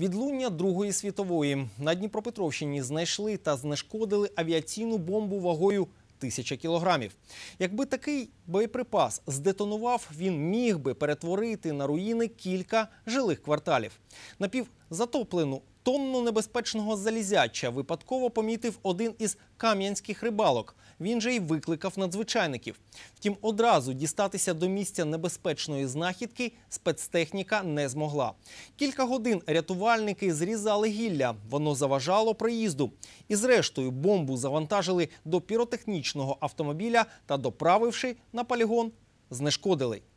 Відлуння Другої світової на Дніпропетровщині знайшли та знешкодили авіаційну бомбу вагою тисяча кілограмів. Якби такий боєприпас здетонував, він міг би перетворити на руїни кілька жилих кварталів. Напівзатоплену тонну небезпечного залізяча випадково помітив один із кам'янських рибалок. Він же й викликав надзвичайників. Втім, одразу дістатися до місця небезпечної знахідки спецтехніка не змогла. Кілька годин рятувальники зрізали гілля, воно заважало приїзду. І, зрештою, бомбу завантажили до піротехнічного автомобіля та, доправивши на полігон, знешкодили.